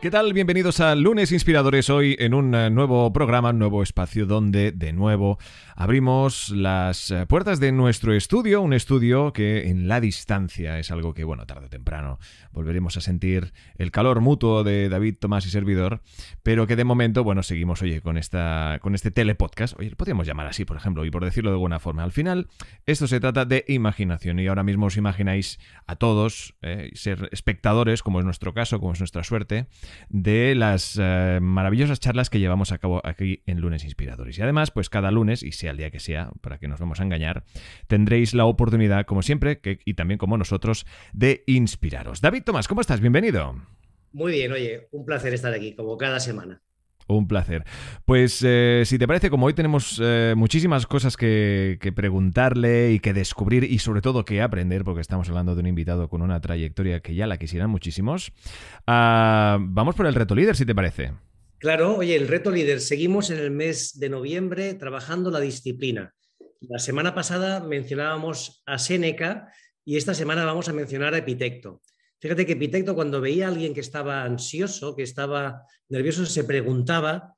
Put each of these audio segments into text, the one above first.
¿Qué tal? Bienvenidos a Lunes Inspiradores, hoy en un eh, nuevo programa, un nuevo espacio donde de nuevo abrimos las eh, puertas de nuestro estudio, un estudio que en la distancia es algo que, bueno, tarde o temprano volveremos a sentir el calor mutuo de David, Tomás y Servidor, pero que de momento, bueno, seguimos, oye, con, esta, con este telepodcast, oye, lo podríamos llamar así, por ejemplo, y por decirlo de alguna forma. Al final, esto se trata de imaginación y ahora mismo os imagináis a todos, eh, ser espectadores, como es nuestro caso, como es nuestra suerte, de las eh, maravillosas charlas que llevamos a cabo aquí en Lunes Inspiradores. Y además, pues cada lunes, y sea el día que sea, para que nos vamos a engañar, tendréis la oportunidad, como siempre, que, y también como nosotros, de inspiraros. David Tomás, ¿cómo estás? Bienvenido. Muy bien, oye, un placer estar aquí, como cada semana. Un placer. Pues eh, si te parece, como hoy tenemos eh, muchísimas cosas que, preguntarle y que descubrir y sobre todo que aprender, porque estamos hablando de un invitado con una trayectoria que ya la quisieran muchísimos, ah, vamos por el reto líder, si te parece. Claro, oye, el reto líder. Seguimos en el mes de noviembre trabajando la disciplina. La semana pasada mencionábamos a Seneca y esta semana vamos a mencionar a Epitecto. Fíjate que Epitecto, cuando veía a alguien que estaba ansioso, que estaba nervioso, se preguntaba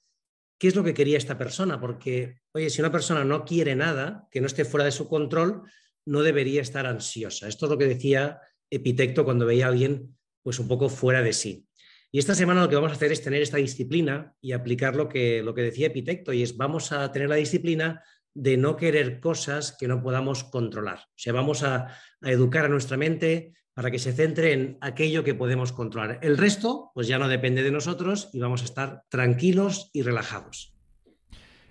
qué es lo que quería esta persona, porque, oye, si una persona no quiere nada, que no esté fuera de su control, no debería estar ansiosa. Esto es lo que decía Epitecto cuando veía a alguien pues un poco fuera de sí. Y esta semana lo que vamos a hacer es tener esta disciplina y aplicar lo que, lo que decía Epitecto, y es vamos a tener la disciplina de no querer cosas que no podamos controlar. O sea, vamos a, a educar a nuestra mente para que se centre en aquello que podemos controlar. El resto, pues ya no depende de nosotros y vamos a estar tranquilos y relajados.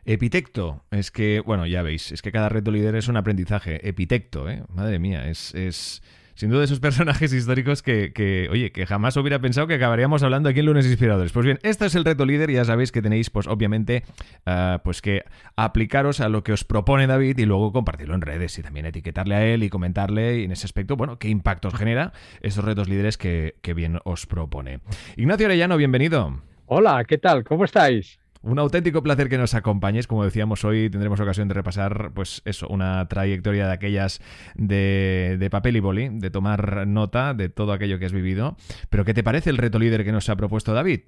Epitecto, es que, bueno, ya veis, es que cada reto líder es un aprendizaje. Epitecto, ¿eh? madre mía, es, es, sin duda esos personajes históricos que, oye, que jamás hubiera pensado que acabaríamos hablando aquí en Lunes Inspiradores. Pues bien, este es el reto líder, ya sabéis que tenéis, pues obviamente, ah, pues que aplicaros a lo que os propone David y luego compartirlo en redes y también etiquetarle a él y comentarle en ese aspecto, bueno, qué impactos genera esos retos líderes que bien os propone. Ignacio Arellano, bienvenido. Hola, ¿qué tal? ¿Cómo estáis? Un auténtico placer que nos acompañes. Como decíamos hoy, tendremos ocasión de repasar, pues eso, una trayectoria de aquellas de, papel y boli, de tomar nota de todo aquello que has vivido. Pero, ¿qué te parece el reto líder que nos ha propuesto David?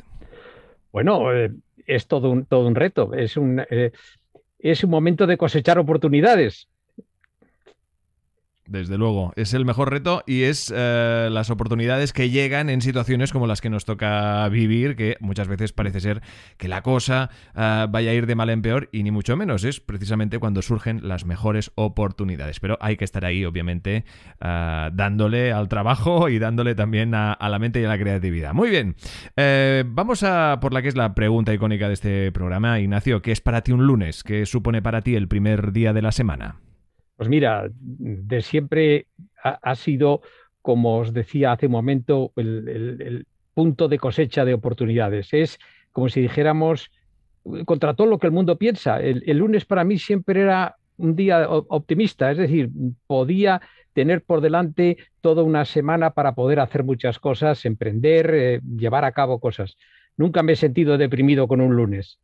Bueno, eh, es todo un, todo un reto. Es un, eh, es un momento de cosechar oportunidades. Desde luego, es el mejor reto y es eh, las oportunidades que llegan en situaciones como las que nos toca vivir, que muchas veces parece ser que la cosa eh, vaya a ir de mal en peor y ni mucho menos, es precisamente cuando surgen las mejores oportunidades. Pero hay que estar ahí, obviamente, eh, dándole al trabajo y dándole también a, a, la mente y a la creatividad. Muy bien, vamos a por la que es la pregunta icónica de este programa, Ignacio, ¿qué es para ti un lunes? ¿Qué supone para ti el primer día de la semana? Pues mira, de siempre ha, sido, como os decía hace un momento, el, punto de cosecha de oportunidades. Es como si dijéramos contra todo lo que el mundo piensa. El, lunes para mí siempre era un día optimista, es decir, podía tener por delante toda una semana para poder hacer muchas cosas, emprender, eh, llevar a cabo cosas. Nunca me he sentido deprimido con un lunes.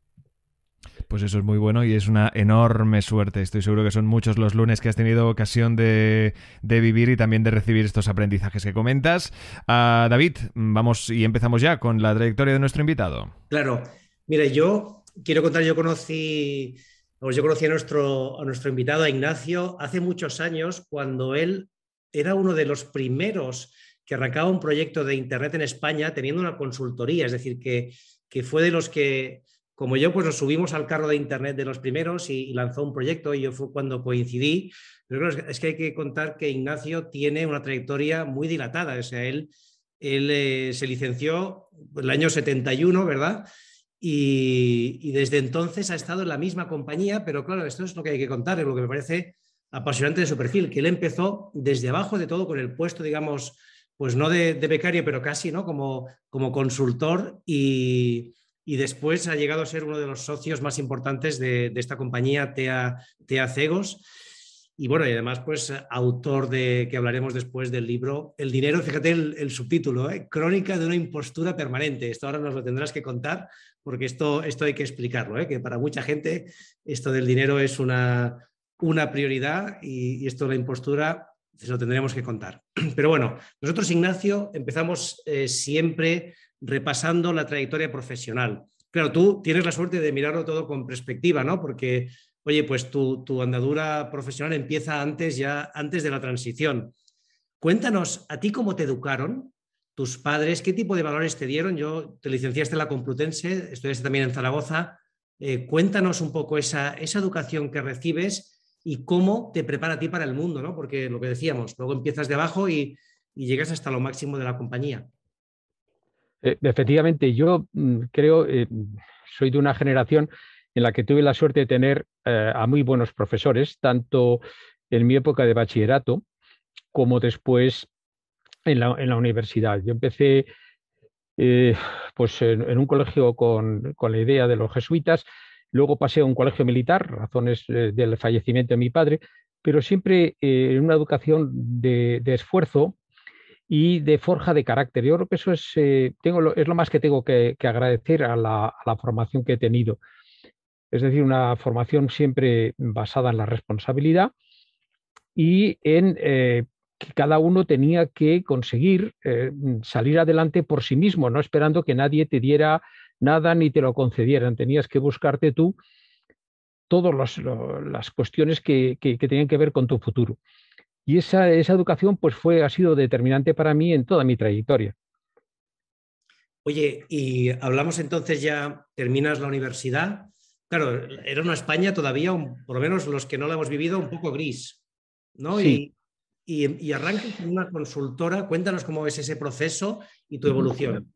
Pues eso es muy bueno y es una enorme suerte. Estoy seguro que son muchos los lunes que has tenido ocasión de, vivir y también de recibir estos aprendizajes que comentas. Ah, David, vamos y empezamos ya con la trayectoria de nuestro invitado. Claro, mire, yo quiero contar, yo conocí, yo conocí a nuestro, nuestro invitado, a Ignacio, hace muchos años cuando él era uno de los primeros que arrancaba un proyecto de Internet en España teniendo una consultoría, es decir, que fue de los que como yo, pues nos subimos al carro de Internet de los primeros y, lanzó un proyecto y yo fue cuando coincidí. Pero creo es que hay que contar que Ignacio tiene una trayectoria muy dilatada. O sea, él, él eh, se licenció el año 71, ¿verdad? Y, desde entonces ha estado en la misma compañía, pero claro, esto es lo que hay que contar, es lo que me parece apasionante de su perfil, que él empezó desde abajo de todo con el puesto, digamos, pues no de, de becario, pero casi, ¿no? Como, como consultor y y después ha llegado a ser uno de los socios más importantes de, esta compañía, TEA, TEA, Cegos. Y bueno, y además, pues autor de que hablaremos después del libro El dinero, fíjate el, subtítulo, ¿eh? Crónica de una impostura permanente. Esto ahora nos lo tendrás que contar porque esto, esto hay que explicarlo, ¿eh? que para mucha gente esto del dinero es una, una prioridad y, esto de la impostura se pues, lo tendremos que contar. Pero bueno, nosotros, Ignacio, empezamos eh, siempre repasando la trayectoria profesional. Claro, tú tienes la suerte de mirarlo todo con perspectiva, ¿no? Porque, oye, pues tu, tu andadura profesional empieza antes, ya antes de la transición. Cuéntanos, ¿a ti cómo te educaron tus padres? ¿Qué tipo de valores te dieron? Yo te licenciaste en la Complutense, estudiaste también en Zaragoza. Eh, cuéntanos un poco esa, esa, educación que recibes y cómo te prepara a ti para el mundo, ¿no? Porque lo que decíamos, luego empiezas de abajo y llegas hasta lo máximo de la compañía. Eh, efectivamente, yo mm, creo, eh, soy de una generación en la que tuve la suerte de tener eh, a muy buenos profesores, tanto en mi época de bachillerato como después en la, universidad. Yo empecé pues en, un colegio con, la idea de los jesuitas, luego pasé a un colegio militar, razones del fallecimiento de mi padre, pero siempre en una educación de esfuerzo, y de forja de carácter. Yo creo que eso es, eh, lo, es lo más que tengo que, agradecer a la, formación que he tenido. Es decir, una formación siempre basada en la responsabilidad y en eh, que cada uno tenía que conseguir eh, salir adelante por sí mismo, no esperando que nadie te diera nada ni te lo concedieran. Tenías que buscarte tú todas las cuestiones que, que tenían que ver con tu futuro. Y esa, educación pues fue, ha sido determinante para mí en toda mi trayectoria. Oye, y hablamos entonces ya, terminas la universidad. Claro, era una España todavía, por lo menos los que no la hemos vivido, un poco gris, ¿no? Y, y, arrancas una consultora. Cuéntanos cómo es ese proceso y tu evolución.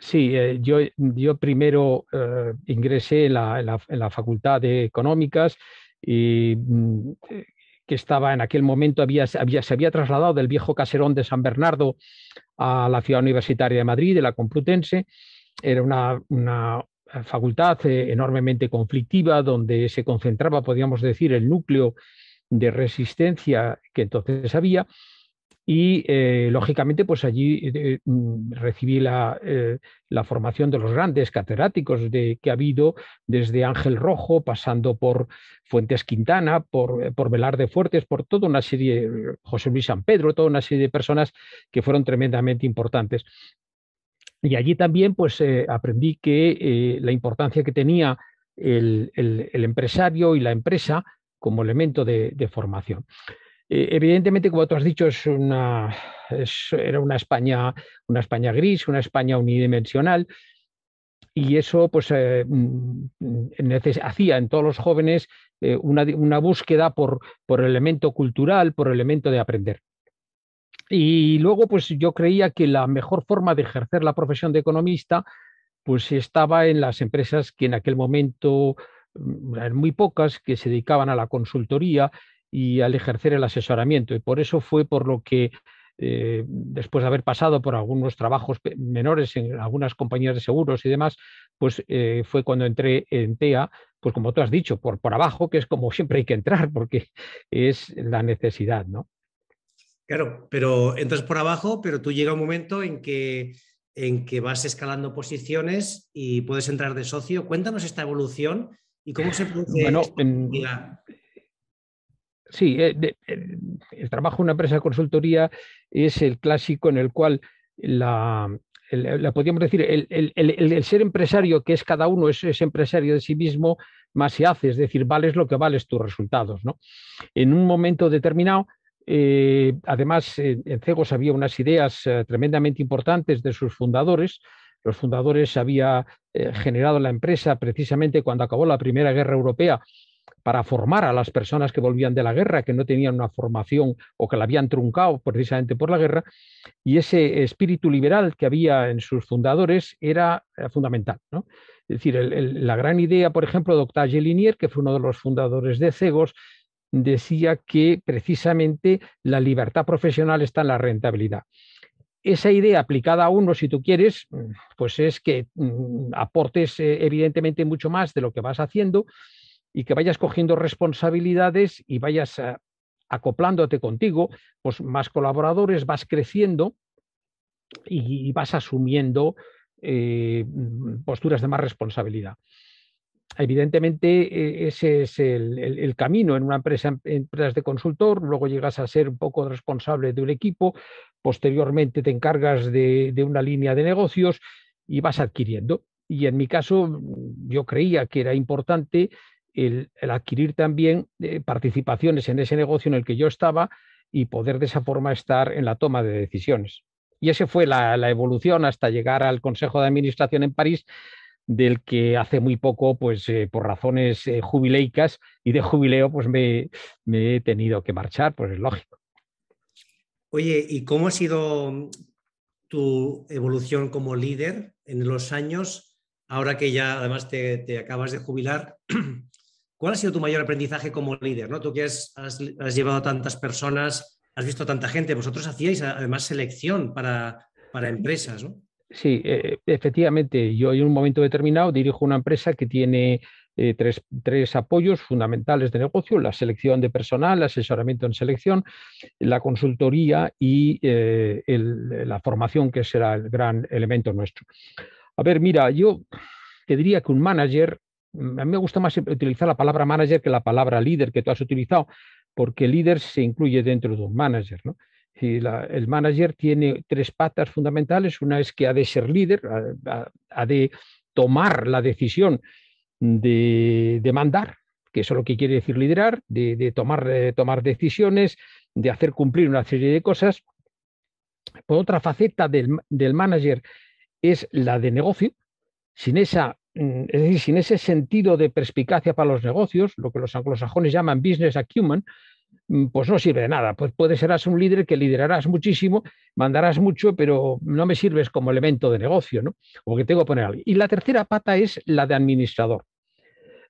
Sí, eh, yo, yo, primero eh, ingresé en la, Facultad de Económicas y mm, eh, que estaba en aquel momento, había, se había trasladado del viejo caserón de San Bernardo a la ciudad universitaria de Madrid, de la Complutense. Era una, eh, facultad eh, enormemente conflictiva, donde se concentraba, podríamos decir, el núcleo de resistencia que entonces había, y eh, lógicamente, pues allí eh, mm, recibí eh, la, formación de los grandes catedráticos de, que ha habido, desde Ángel Rojo, pasando por Fuentes Quintana, por, por Velar de Fuertes, por toda una serie, José Luis San Pedro, toda una serie de personas que fueron tremendamente importantes. Y allí también pues, aprendí que la importancia que tenía el, empresario y la empresa como elemento de formación. Eh, evidentemente, como tú has dicho, una, era una España, una España gris, una España unidimensional. Y eso pues, eh, mm, hacía en todos los jóvenes eh, una, búsqueda por, por elemento cultural, por elemento de aprender. Y luego, pues yo creía que la mejor forma de ejercer la profesión de economista pues estaba en las empresas que en aquel momento mm, eran muy pocas, que se dedicaban a la consultoría y al ejercer el asesoramiento. Y por eso fue por lo que, eh, después de haber pasado por algunos trabajos menores en algunas compañías de seguros y demás, pues eh, fue cuando entré en TEA, pues como tú has dicho, por, por abajo, que es como siempre hay que entrar, porque es la necesidad, ¿no? Claro, pero entras por abajo, pero tú llega un momento en que, en que vas escalando posiciones y puedes entrar de socio. Cuéntanos esta evolución y cómo se produce bueno, en, Sí, eh, el, trabajo de una empresa de consultoría es el clásico en el cual la, la podríamos decir, el, ser empresario que es cada uno es, empresario de sí mismo, más se hace, es decir, vales lo que vales tus resultados. ¿no? En un momento determinado, eh, además, en Cegos había unas ideas eh, tremendamente importantes de sus fundadores. Los fundadores había generado la empresa precisamente cuando acabó la Primera Guerra Europea para formar a las personas que volvían de la guerra, que no tenían una formación o que la habían truncado precisamente por la guerra, y ese espíritu liberal que había en sus fundadores era eh, fundamental. Es decir, la gran idea, por ejemplo, de Octavio Linier, que fue uno de los fundadores de Cegos, decía que precisamente la libertad profesional está en la rentabilidad esa idea aplicada a uno, si tú quieres, pues es que mm, aportes eh, evidentemente mucho más de lo que vas haciendo, y que vayas cogiendo responsabilidades y vayas eh, acoplándote contigo, pues más colaboradores, vas creciendo y, vas asumiendo eh, posturas de más responsabilidad. Evidentemente, e, ese es el, camino en una empresa, de consultor, luego llegas a ser un poco responsable de un equipo, posteriormente te encargas de, de una línea de negocios y vas adquiriendo. Y en mi caso, yo creía que era importante el, adquirir también eh, participaciones en ese negocio en el que yo estaba y poder de esa forma estar en la toma de decisiones. Y esa fue la, evolución hasta llegar al Consejo de Administración en París, del que hace muy poco, pues eh, por razones eh, jubileicas y de jubileo, pues me, he tenido que marchar, pues es lógico. Oye, ¿y cómo ha sido tu evolución como líder en los años, ahora que ya además te acabas de jubilar ¿Cuál ha sido tu mayor aprendizaje como líder? ¿no? Tú que has, llevado a tantas personas, has visto tanta gente, vosotros hacíais además selección para, empresas, ¿no? Sí, eh, eh, efectivamente. Yo en un momento determinado dirijo una empresa que tiene eh, tres, apoyos fundamentales de negocio, la selección de personal, asesoramiento en selección, la consultoría y la formación, que será el gran elemento nuestro. A ver, mira, yo te diría que un manager Mm, a mí me gusta más utilizar la palabra manager que la palabra líder que tú has utilizado, porque líder se incluye dentro de un manager, Y el manager tiene tres patas fundamentales. Una es que ha de ser líder, ha, de tomar la decisión de, mandar, que eso es lo que quiere decir liderar, de, tomar, decisiones, de hacer cumplir una serie de cosas. otra faceta del manager es la de negocio. Sin esa Mm, es decir, sin ese sentido de perspicacia para los negocios, lo que los anglosajones llaman business acumen, mm, pues no sirve de nada. Pues puedes serás un líder que liderarás muchísimo, mandarás mucho, pero no me sirves como elemento de negocio, ¿no? O que tengo que poner alguien Y la tercera pata es la de administrador.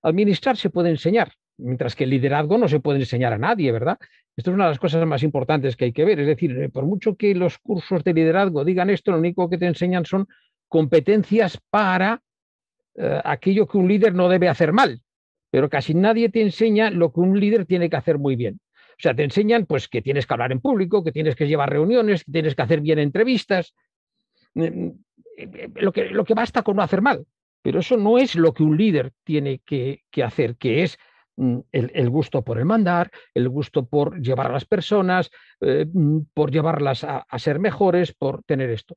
Administrar se puede enseñar, mientras que el liderazgo no se puede enseñar a nadie, ¿verdad? Esto es una de las cosas más importantes que hay que ver. Es decir, eh, por mucho que los cursos de liderazgo digan esto, lo único que te enseñan son competencias para eh, aquello que un líder no debe hacer mal, pero casi nadie te enseña lo que un líder tiene que hacer muy bien. O sea, te enseñan pues que tienes que hablar en público, que tienes que llevar reuniones, que tienes que hacer bien entrevistas, mm, mm, eh, lo, que, lo que, basta con no hacer mal. Pero eso no es lo que un líder tiene que, hacer, que es mm, el, gusto por el mandar, el gusto por llevar a las personas, eh, por llevarlas a, a, ser mejores, por tener esto.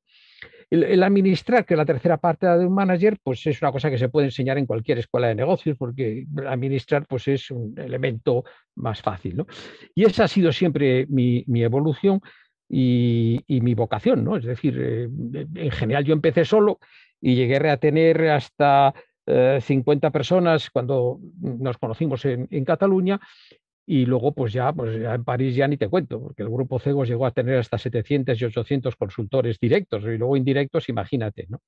El, administrar, que la tercera parte de un manager, pues es una cosa que se puede enseñar en cualquier escuela de negocios, porque administrar pues es un elemento más fácil. Y esa ha sido siempre mi, evolución y, mi vocación. ¿no? Es decir, eh, en general yo empecé solo y llegué a tener hasta 50 eh, personas cuando nos conocimos en, en Cataluña y luego, pues ya, pues en París ya ni te cuento, porque el grupo CEGOS llegó a tener hasta 700 y 800 consultores directos y luego indirectos, imagínate, ¿no?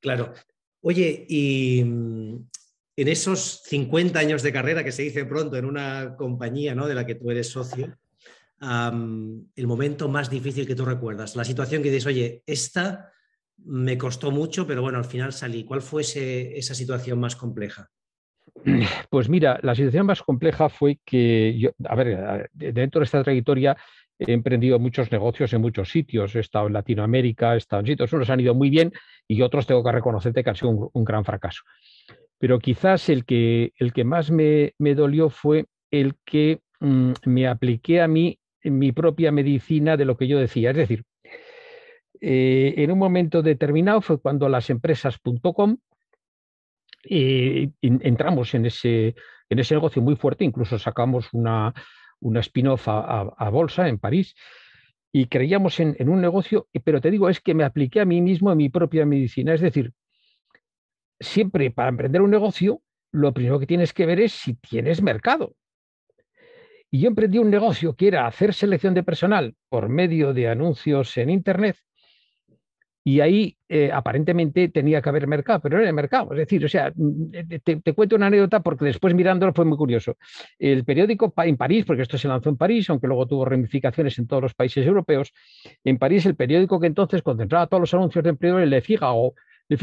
Claro. Oye, y mm, en esos 50 años de carrera que se dice pronto en una compañía ¿no? de la que tú eres socio, el momento más difícil que tú recuerdas, la situación que dices, oye, esta me costó mucho, pero bueno, al final salí. ¿Cuál fue esa situación más compleja? Pues mira, la situación más compleja fue que, yo, a ver, eh, dentro de esta trayectoria he emprendido muchos negocios en muchos sitios. He estado en Latinoamérica, he estado en sitios, unos han ido muy bien y otros tengo que reconocerte que han sido un, gran fracaso. Pero quizás el que, el que más me, dolió fue el que mm, me apliqué a mí mi propia medicina de lo que yo decía. Es decir, eh, en un momento determinado fue cuando las empresas.com eh, y entramos en ese, en ese negocio muy fuerte, incluso sacamos una, una spin-off a, bolsa en París y creíamos en, un negocio, pero te digo, es que me apliqué a mí mismo, en mi propia medicina. Es decir, siempre para emprender un negocio, lo primero que tienes que ver es si tienes mercado. Y yo emprendí un negocio que era hacer selección de personal por medio de anuncios en Internet y ahí eh, aparentemente tenía que haber mercado, pero no era mercado. Es decir, o sea, mm, eh, te, cuento una anécdota porque después mirándolo fue muy curioso. El periódico en París, porque esto se lanzó en París, aunque luego tuvo ramificaciones en todos los países europeos, en París el periódico que entonces concentraba todos los anuncios de empleo el Le Figago. Le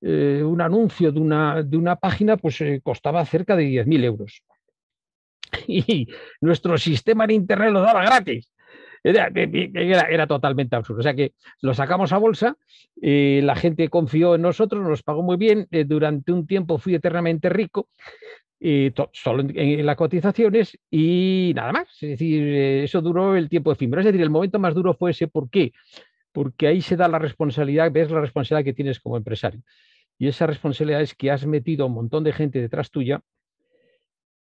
eh, un anuncio de una, de una página, pues costaba cerca de 10.000 euros. Y nuestro sistema en Internet lo daba gratis. Era, totalmente absurdo. O sea que lo sacamos a bolsa, eh, la gente confió en nosotros, nos pagó muy bien. Eh, durante un tiempo fui eternamente rico, eh, solo en, las cotizaciones y nada más. Es decir, eso duró el tiempo de pero Es decir, el momento más duro fue ese. ¿Por qué? Porque ahí se da la responsabilidad, ves la responsabilidad que tienes como empresario. Y esa responsabilidad es que has metido un montón de gente detrás tuya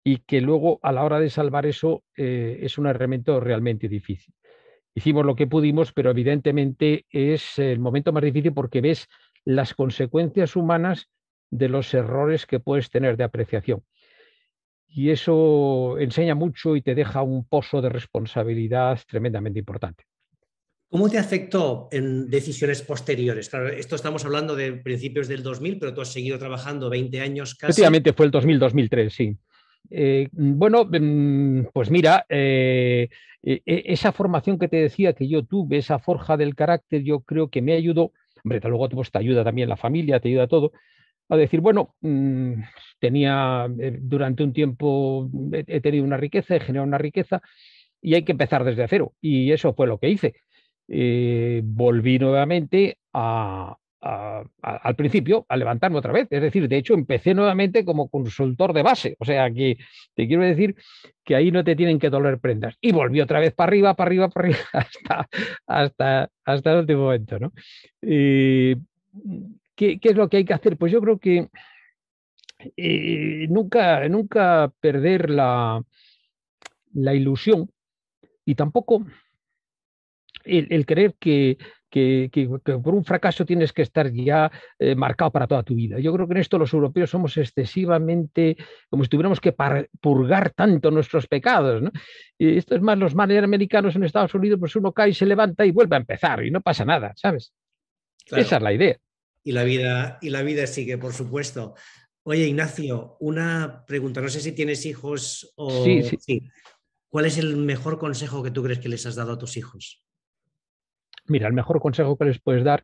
y que luego a la hora de salvar eso es un herramienta realmente difícil hicimos lo que pudimos, pero evidentemente es el momento más difícil porque ves las consecuencias humanas de los errores que puedes tener de apreciación. Y eso enseña mucho y te deja un pozo de responsabilidad tremendamente importante. ¿Cómo te afectó en decisiones posteriores? esto estamos hablando de principios del 2000, pero tú has seguido trabajando 20 años casi. Efectivamente, fue el 2000-2003, sí. Eh, bueno, mm, pues mira, eh, e, e, esa formación que te decía que yo tuve, esa forja del carácter, yo creo que me ayudó, hombre, luego pues, te ayuda también la familia, te ayuda todo, a decir, bueno, mm, tenía eh, durante un tiempo, he, tenido una riqueza, he generado una riqueza y hay que empezar desde cero. Y eso fue lo que hice. volví nuevamente a, al principio a levantarme otra vez. Es decir, de hecho, empecé nuevamente como consultor de base. O sea, que te quiero decir que ahí no te tienen que doler prendas. Y volví otra vez para arriba, para arriba, para arriba, hasta, hasta, hasta el último momento. Y, eh, ¿qué, es lo que hay que hacer? Pues yo creo que eh, nunca, nunca perder la, la ilusión y tampoco el, el creer que que, por un fracaso tienes que estar ya eh, marcado para toda tu vida. Yo creo que en esto los europeos somos excesivamente, como si tuviéramos que purgar tanto nuestros pecados. Y esto es más, los males americanos en Estados Unidos, pues uno cae y se levanta y vuelve a empezar y no pasa nada, ¿sabes? Esa es la idea. Y la vida, y la vida sigue, por supuesto. Oye, Ignacio, una pregunta. No sé si tienes hijos o. sí. sí. ¿Cuál es el mejor consejo que tú crees que les has dado a tus hijos? mira, el mejor consejo que les puedes dar,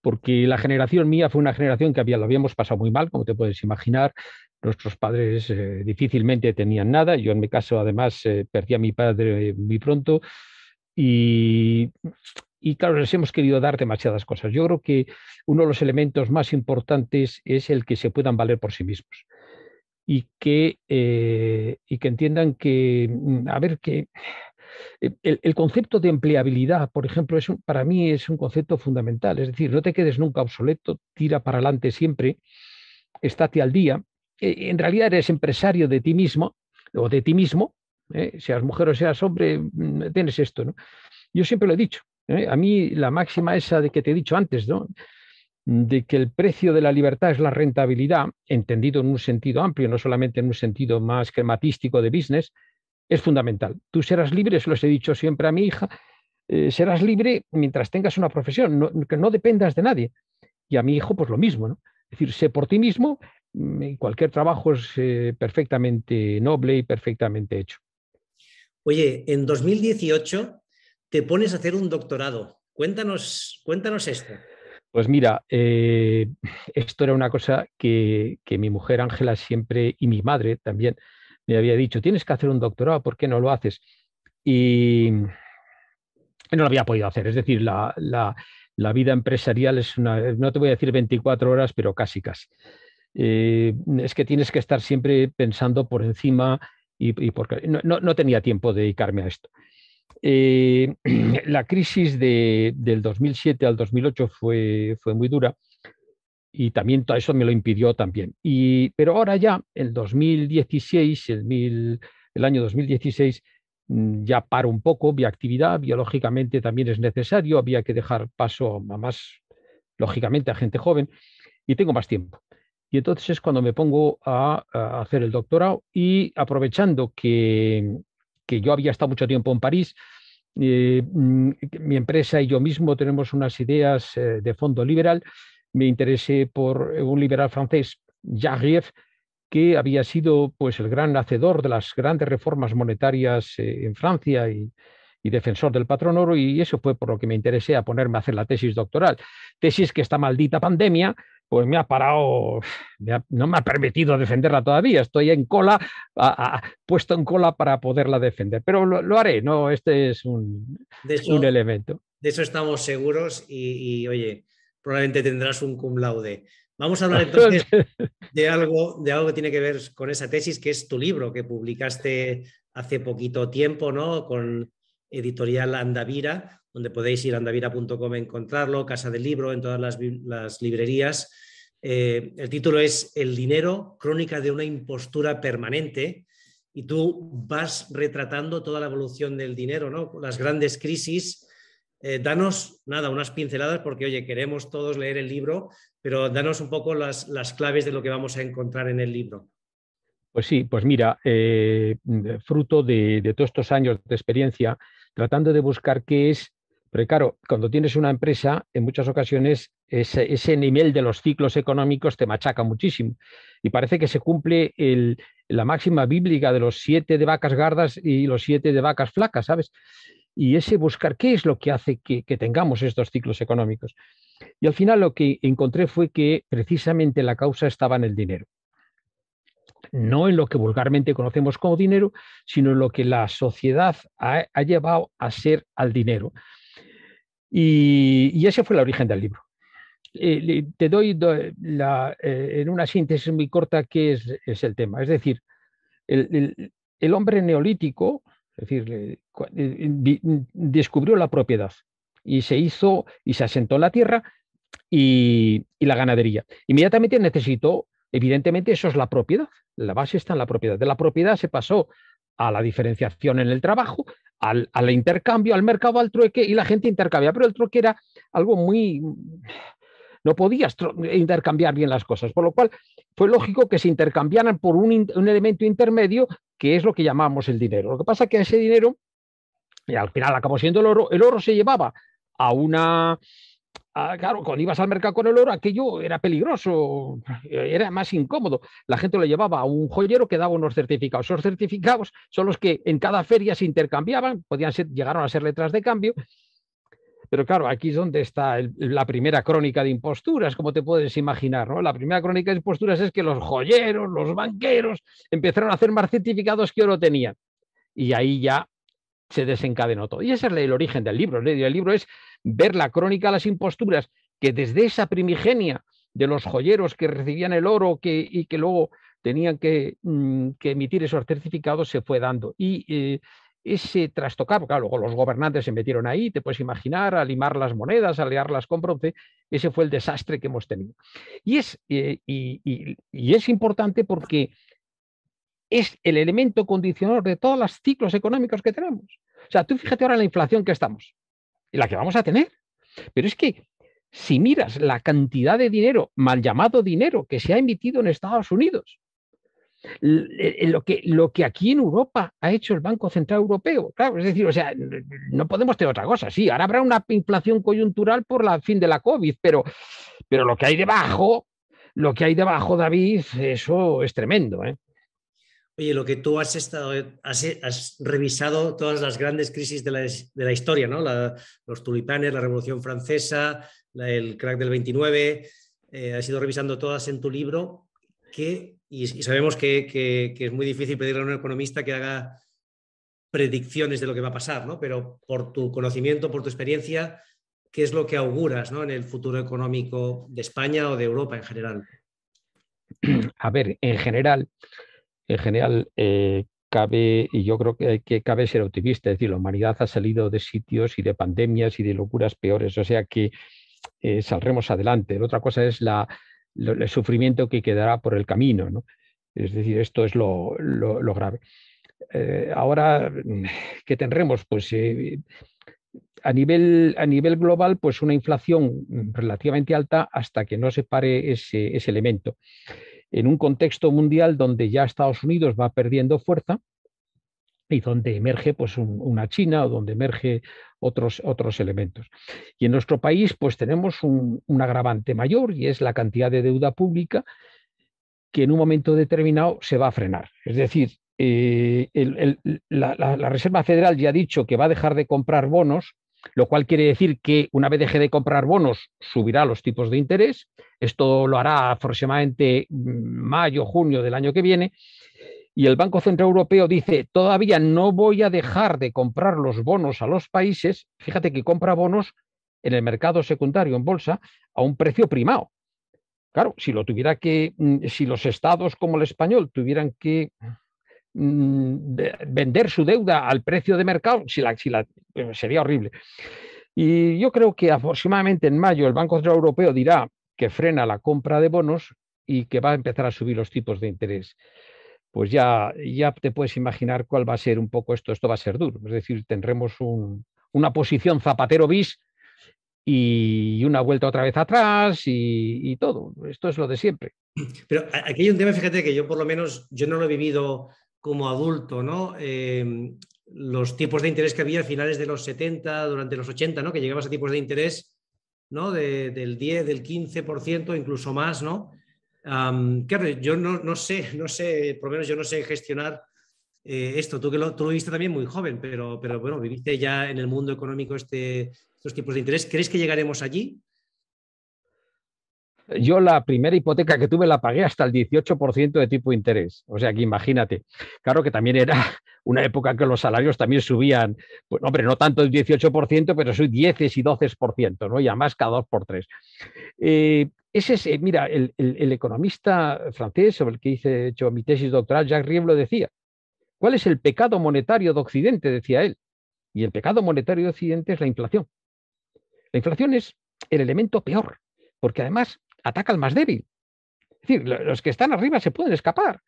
porque la generación mía fue una generación que había, lo habíamos pasado muy mal, como te puedes imaginar, Nuestros padres eh, difícilmente tenían nada. Yo en mi caso, además, eh, perdí a mi padre muy pronto. Y, y, claro, les hemos querido dar demasiadas cosas. Yo creo que uno de los elementos más importantes es el que se puedan valer por sí mismos. Y que, eh, y que entiendan que, mm, a ver, que eh, el, concepto de empleabilidad, por ejemplo, es para mí es un concepto fundamental. Es decir, no te quedes nunca obsoleto, tira para adelante siempre, estate al día. E, en realidad eres empresario de ti mismo o de ti mismo, ¿eh? seas mujer o seas hombre, mm, tienes esto. Yo siempre lo he dicho. ¿eh? A mí la máxima esa de que te he dicho antes, de que el precio de la libertad es la rentabilidad, entendido en un sentido amplio, no solamente en un sentido más crematístico de business, es fundamental. Tú serás libre, se los he dicho siempre a mi hija, eh, serás libre mientras tengas una profesión, que no dependas de nadie. Y a mi hijo, pues lo mismo, ¿no? Es decir, sé por ti mismo, mm, cualquier trabajo es eh, perfectamente noble y perfectamente hecho. Oye, en 2018 te pones a hacer un doctorado. Cuéntanos, cuéntanos esto. Pues mira, eh, esto era una cosa que, que mi mujer Ángela siempre y mi madre también me había dicho, tienes que hacer un doctorado, ¿por qué no lo haces? Y no lo había podido hacer. Es decir, la, vida empresarial es una, no te voy a decir 24 horas, pero casi, casi. Eh, es que tienes que estar siempre pensando por encima y, porque no, tenía tiempo de dedicarme a esto. Eh, la crisis del 2007 al 2008 fue, fue muy dura y también todo eso me lo impidió también. Y, pero ahora ya, el 2016, el, el año 2016, mm, ya paro un poco mi actividad, biológicamente también es necesario, había que dejar paso a más, lógicamente, a gente joven, y tengo más tiempo. Y entonces es cuando me pongo a, hacer el doctorado y aprovechando que, yo había estado mucho tiempo en París, eh, mm, mi empresa y yo mismo tenemos unas ideas eh, de fondo liberal me interesé por eh, un liberal francés, Jaurès, que había sido pues, el gran hacedor de las grandes reformas monetarias eh, en Francia y, defensor del patrón oro, y eso fue por lo que me interesé a ponerme a hacer la tesis doctoral. Tesis que esta maldita pandemia pues me ha parado, no me ha permitido defenderla todavía, estoy en cola, puesto en cola para poderla defender, pero lo, haré, ¿no? Este es un, elemento. De eso estamos seguros y oye, probablemente tendrás un cum laude. Vamos a hablar entonces de algo, de algo que tiene que ver con esa tesis, que es tu libro que publicaste hace poquito tiempo, ¿no? Con editorial Andavira, donde podéis ir a andavira.com a encontrarlo, Casa del Libro, en todas las, librerías. Eh, el título es El dinero, crónica de una impostura permanente. Y tú vas retratando toda la evolución del dinero, ¿no? Las grandes crisis, eh, danos nada, unas pinceladas, porque oye, queremos todos leer el libro, pero danos un poco las, claves de lo que vamos a encontrar en el libro. Pues sí, pues mira, eh, fruto de, todos estos años de experiencia, tratando de buscar qué es, porque claro, cuando tienes una empresa, en muchas ocasiones ese, nivel de los ciclos económicos te machaca muchísimo y parece que se cumple la máxima bíblica de los siete de vacas gardas y los siete de vacas flacas, ¿sabes? y ese buscar qué es lo que hace que, tengamos estos ciclos económicos. Y al final lo que encontré fue que precisamente la causa estaba en el dinero. No en lo que vulgarmente conocemos como dinero, sino en lo que la sociedad ha, llevado a ser al dinero. Y, ese fue el origen del libro. Eh, te doy la, eh, en una síntesis muy corta qué es, el tema. Es decir, el hombre neolítico, es decir, eh, eh, eh, mm, descubrió la propiedad y se hizo y se asentó en la tierra y, la ganadería. Inmediatamente necesitó, evidentemente, eso es la propiedad. La base está en la propiedad. De la propiedad se pasó a la diferenciación en el trabajo, al, al, intercambio, al mercado, al trueque, y la gente intercambia. Pero el trueque era algo muy... Mm, no podías intercambiar bien las cosas, por lo cual fue lógico que se intercambiaran por un, elemento intermedio que es lo que llamamos el dinero. Lo que pasa es que ese dinero, y eh, al final acabó siendo el oro, el oro se llevaba a una, claro, cuando ibas al mercado con el oro, aquello era peligroso, eh, era más incómodo. La gente lo llevaba a un joyero que daba unos certificados. Esos certificados son los que en cada feria se intercambiaban, podían llegaron a ser letras de cambio, pero claro, aquí es donde está la primera crónica de imposturas, como te puedes imaginar, ¿no? La primera crónica de imposturas es que los joyeros, los banqueros, empezaron a hacer más certificados que oro tenían. Y ahí ya se desencadenó todo. Y ese es el origen del libro. ¿eh? El libro es ver la crónica de las imposturas, que desde esa primigenia de los joyeros que recibían el oro que, y que luego tenían que, mm, emitir esos certificados se fue dando. Y eh, ese trastocar, porque luego los gobernantes se metieron ahí, te puedes imaginar, a limar las monedas, a con bronce, ese fue el desastre que hemos tenido. Y es, eh, y, es importante porque es el elemento condicionador de todos los ciclos económicos que tenemos. O sea, tú fíjate ahora en la inflación que estamos y la que vamos a tener. Pero es que si miras la cantidad de dinero, mal llamado dinero, que se ha emitido en Estados Unidos, eh, eh, lo que, lo que aquí en Europa ha hecho el Banco Central Europeo. Claro, es decir, o sea, no podemos tener otra cosa. Sí, ahora habrá una inflación coyuntural por la fin de la COVID, pero, pero lo que hay debajo, lo que hay debajo, David, eso es tremendo. ¿eh? Oye, lo que tú has estado, has, revisado todas las grandes crisis de la, de historia, ¿no? los tulipanes, la Revolución Francesa, el crack del 29, has ido revisando todas en tu libro. ¿Qué y, sabemos que, es muy difícil pedirle a un economista que haga predicciones de lo que va a pasar, ¿no? Pero por tu conocimiento, por tu experiencia, ¿qué es lo que auguras ¿no? en el futuro económico de España o de Europa en general? A ver, en general, en general eh, cabe, y yo creo que, cabe ser optimista, es decir, la humanidad ha salido de sitios y de pandemias y de locuras peores, o sea que eh, saldremos adelante. La otra cosa es la, el sufrimiento que quedará por el camino. Es decir, esto es lo, grave. Eh, ahora, ¿qué tendremos? Pues eh, a, nivel, a nivel global, pues una inflación relativamente alta hasta que no se pare ese elemento. En un contexto mundial donde ya Estados Unidos va perdiendo fuerza, y donde emerge pues, una China o donde emerge otros, otros elementos. Y en nuestro país pues, tenemos un, agravante mayor y es la cantidad de deuda pública que en un momento determinado se va a frenar. Es decir, eh, la, Reserva Federal ya ha dicho que va a dejar de comprar bonos, lo cual quiere decir que una vez deje de comprar bonos, subirá los tipos de interés. Esto lo hará aproximadamente mm, mayo, junio del año que viene y el Banco Central Europeo dice, todavía no voy a dejar de comprar los bonos a los países, fíjate que compra bonos en el mercado secundario, en bolsa, a un precio primado. Claro, si lo tuviera que, mm, si los estados como el español tuvieran que mm, vender su deuda al precio de mercado, eh, sería horrible. Y yo creo que aproximadamente en mayo el Banco Central Europeo dirá que frena la compra de bonos y que va a empezar a subir los tipos de interés pues ya, ya te puedes imaginar cuál va a ser un poco esto. Esto va a ser duro. Es decir, tendremos una posición zapatero bis y una vuelta otra vez atrás y, todo. Esto es lo de siempre. Pero aquí hay un tema, fíjate, que yo por lo menos, yo no lo he vivido como adulto, ¿no? Em, los tipos de interés que había a finales de los 70, durante los 80, ¿no? Que llegabas a tipos de interés, ¿no? del 10, del 15%, incluso más, ¿no? yo no, sé, no sé, por lo menos yo no sé gestionar eh, esto. Tú, que lo, tú viste también muy joven, pero, pero bueno, viviste ya en el mundo económico este, estos tipos de interés. ¿Crees que llegaremos allí? Yo la primera hipoteca que tuve la pagué hasta el 18% de tipo de interés. O sea que imagínate. Claro que también era una época que los salarios también subían, pues, hombre, no tanto el 18%, pero soy 10 y 12%, ¿no? Y además cada 2 por 3. Ese es, eh, mira, el, economista francés sobre el que hice hecho mi tesis doctoral, Jacques Riev, lo decía. ¿Cuál es el pecado monetario de Occidente? Decía él. Y el pecado monetario de Occidente es la inflación. La inflación es el elemento peor, porque además ataca al más débil. Es decir, los que están arriba se pueden escapar,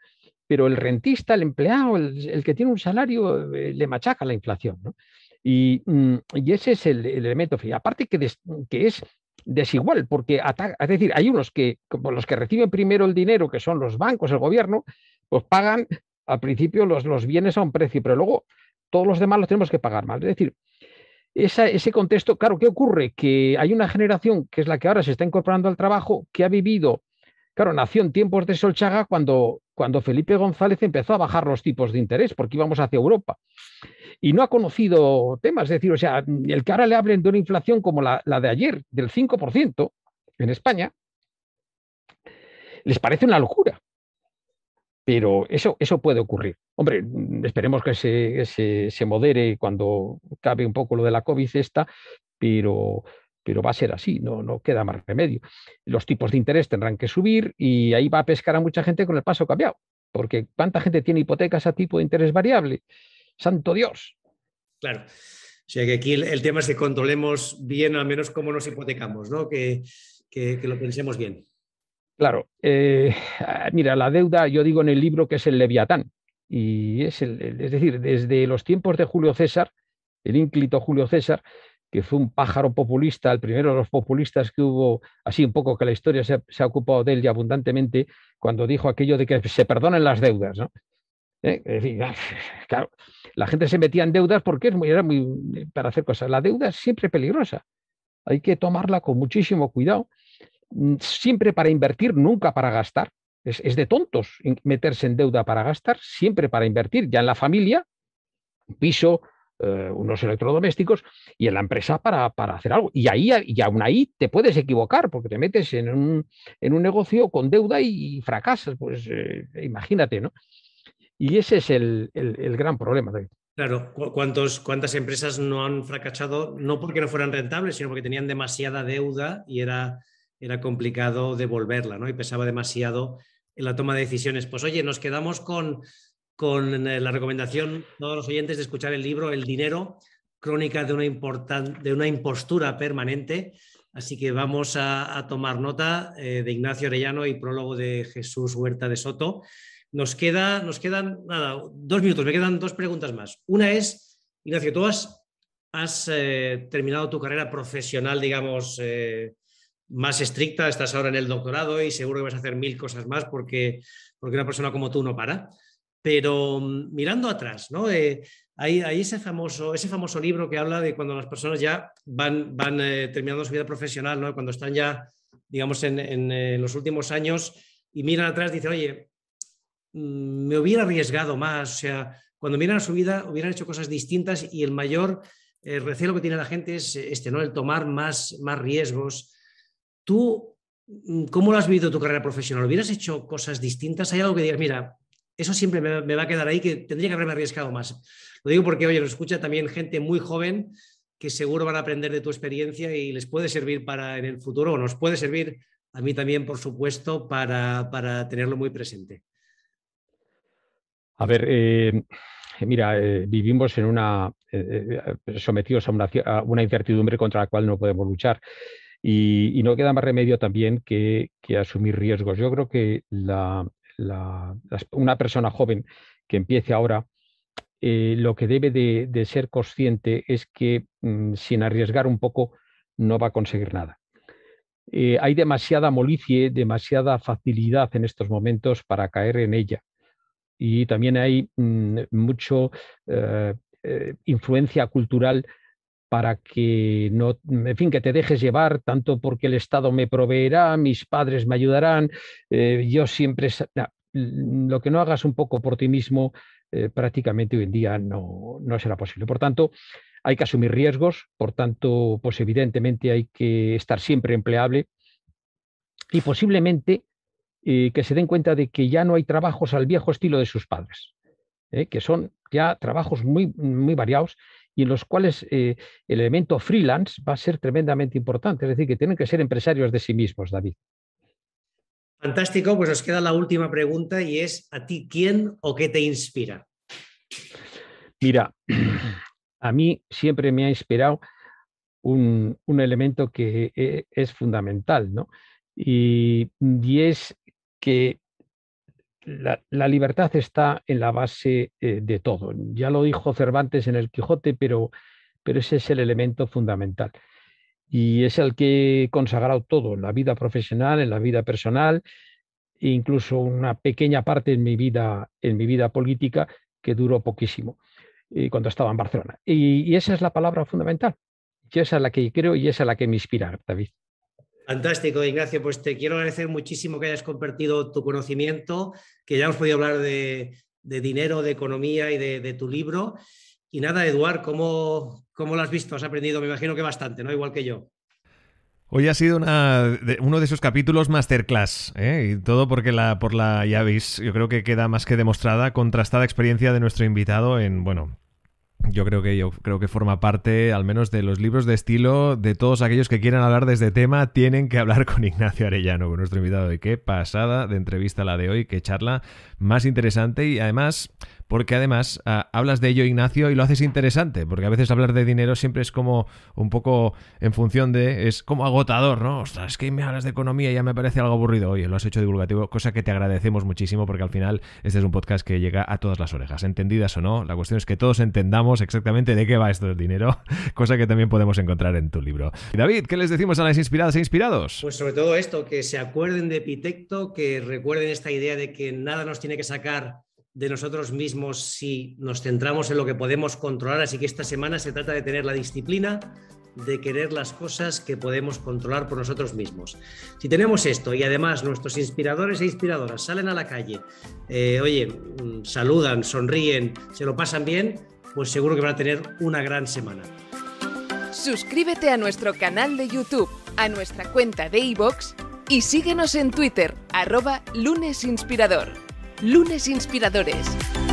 pero el rentista, el empleado, el, que tiene un salario, eh, le machaca la inflación. Mm, y, ese es el, elemento. Aparte que, que es desigual, porque es decir, hay unos que, los que reciben primero el dinero, que son los bancos, el gobierno, pues pagan al principio los, los bienes a un precio, pero luego todos los demás los tenemos que pagar más. Es decir, ese contexto, claro, ¿qué ocurre? Que hay una generación que es la que ahora se está incorporando al trabajo, que ha vivido, claro, nació en tiempos de Solchaga cuando cuando Felipe González empezó a bajar los tipos de interés, porque íbamos hacia Europa. Y no ha conocido temas, es decir, o sea, el que ahora le hablen de una inflación como la, de ayer, del 5% en España, les parece una locura. Pero eso, eso puede ocurrir. Hombre, esperemos que se, se modere cuando cabe un poco lo de la COVID esta, pero pero va a ser así, no, no queda más remedio. Los tipos de interés tendrán que subir y ahí va a pescar a mucha gente con el paso cambiado, porque ¿cuánta gente tiene hipotecas a tipo de interés variable? Santo Dios. Claro. O sea que aquí el, tema es que controlemos bien al menos cómo nos hipotecamos, ¿no? que, que, lo pensemos bien. Claro. Eh, mira, la deuda, yo digo en el libro que es el Leviatán. Y es, el, es decir, desde los tiempos de Julio César, el ínclito Julio César, que fue un pájaro populista, el primero de los populistas que hubo, así un poco que la historia se, ha ocupado de él y abundantemente, cuando dijo aquello de que se perdonen las deudas. ¿no? Eh, ah, claro, la gente se metía en deudas porque es muy, era muy eh, para hacer cosas. La deuda es siempre peligrosa. Hay que tomarla con muchísimo cuidado, mm, siempre para invertir, nunca para gastar. Es, es de tontos meterse en deuda para gastar, siempre para invertir. Ya en la familia, piso, eh, unos electrodomésticos y en la empresa para, hacer algo. Y ahí y aún ahí te puedes equivocar porque te metes en un, negocio con deuda y fracasas. Pues eh, imagínate, ¿no? Y ese es el, gran problema, Claro, ¿cuántos, ¿cuántas empresas no han fracasado? No porque no fueran rentables, sino porque tenían demasiada deuda y era, era complicado devolverla, ¿no? Y pesaba demasiado en la toma de decisiones. Pues oye, nos quedamos con con eh, la recomendación a todos los oyentes de escuchar el libro El dinero, crónica de una, de una impostura permanente. Así que vamos a, tomar nota eh, de Ignacio Arellano y prólogo de Jesús Huerta de Soto. Nos, queda, nos quedan nada, dos minutos, me quedan dos preguntas más. Una es, Ignacio, tú has, eh, terminado tu carrera profesional, digamos, más estricta, estás ahora en el doctorado y seguro que vas a hacer mil cosas más porque, porque una persona como tú no para. Pero mm, mirando atrás, ¿no? hay, eh, ese, famoso, ese famoso libro que habla de cuando las personas ya van, van eh, terminando su vida profesional, ¿no? cuando están ya, digamos, en, eh, los últimos años y miran atrás, dicen, oye, mm, me hubiera arriesgado más, o sea, cuando miran a su vida hubieran hecho cosas distintas y el mayor recelo que tiene la gente es este, ¿no? El tomar más, más riesgos. Tú mm, ¿Cómo lo has vivido tu carrera profesional? ¿Hubieras hecho cosas distintas? ¿Hay algo que digas, mira, eso siempre me, va a quedar ahí, que tendría que haberme arriesgado más. Lo digo porque, oye, lo escucha también gente muy joven que seguro van a aprender de tu experiencia y les puede servir para en el futuro, o nos puede servir a mí también, por supuesto, para, tenerlo muy presente. A ver, eh, mira, eh, vivimos en una, eh, sometidos a una, incertidumbre contra la cual no podemos luchar. Y, no queda más remedio también que, asumir riesgos. Yo creo que la, una persona joven que empiece ahora, eh, lo que debe de, ser consciente es que mm, sin arriesgar un poco no va a conseguir nada. Eh, hay demasiada molicie, demasiada facilidad en estos momentos para caer en ella. Y también hay mm, mucha eh, influencia cultural para que no, en fin, que te dejes llevar tanto porque el Estado me proveerá, mis padres me ayudarán, eh, yo siempre, lo que no hagas un poco por ti mismo, eh, prácticamente hoy en día no, será posible. Por tanto, hay que asumir riesgos, por tanto, pues evidentemente hay que estar siempre empleable y posiblemente eh, que se den cuenta de que ya no hay trabajos al viejo estilo de sus padres, que son ya trabajos muy, muy variados en los cuales eh, el elemento freelance va a ser tremendamente importante, es decir, que tienen que ser empresarios de sí mismos, David. Fantástico, pues nos queda la última pregunta y es, ¿a ti quién o qué te inspira? Mira, a mí siempre me ha inspirado un, elemento que eh, es fundamental, ¿no? Y, y es que la, libertad está en la base eh, de todo. Ya lo dijo Cervantes en el Quijote, pero, pero ese es el elemento fundamental. Y es el que he consagrado todo, en la vida profesional, en la vida personal, e incluso una pequeña parte en mi vida, en mi vida política, que duró poquísimo eh, cuando estaba en Barcelona. Y, esa es la palabra fundamental. Y esa es la que creo y esa es la que me inspira, David. Fantástico, Ignacio. Pues te quiero agradecer muchísimo que hayas compartido tu conocimiento, que ya hemos podido hablar de, dinero, de economía y de, tu libro. Y nada, Eduard, ¿cómo, ¿cómo lo has visto? Has aprendido, me imagino que bastante, ¿no? Igual que yo. Hoy ha sido uno de esos capítulos masterclass, ¿eh? y todo porque por la, ya veis, yo creo que queda más que demostrada, contrastada experiencia de nuestro invitado en, bueno, yo creo que yo creo que forma parte, al menos de los libros de estilo, de todos aquellos que quieran hablar de este tema, tienen que hablar con Ignacio Arellano, con nuestro invitado. de qué pasada de entrevista la de hoy, qué charla más interesante y además porque además ah, hablas de ello, Ignacio, y lo haces interesante, porque a veces hablar de dinero siempre es como un poco en función de, es como agotador, ¿no? Ostras, es que me hablas de economía y ya me parece algo aburrido. Oye, lo has hecho divulgativo, cosa que te agradecemos muchísimo, porque al final este es un podcast que llega a todas las orejas, entendidas o no. La cuestión es que todos entendamos exactamente de qué va esto del dinero, cosa que también podemos encontrar en tu libro. David, ¿qué les decimos a las inspiradas e inspirados? Pues sobre todo esto, que se acuerden de Epitecto, que recuerden esta idea de que nada nos tiene que sacar de nosotros mismos si nos centramos en lo que podemos controlar. Así que esta semana se trata de tener la disciplina de querer las cosas que podemos controlar por nosotros mismos. Si tenemos esto y además nuestros inspiradores e inspiradoras salen a la calle, eh, oye, mm, saludan, sonríen, se lo pasan bien, pues seguro que van a tener una gran semana. Suscríbete a nuestro canal de YouTube, a nuestra cuenta de iVoox y síguenos en Twitter, arroba lunesinspirador. Lunes Inspiradores.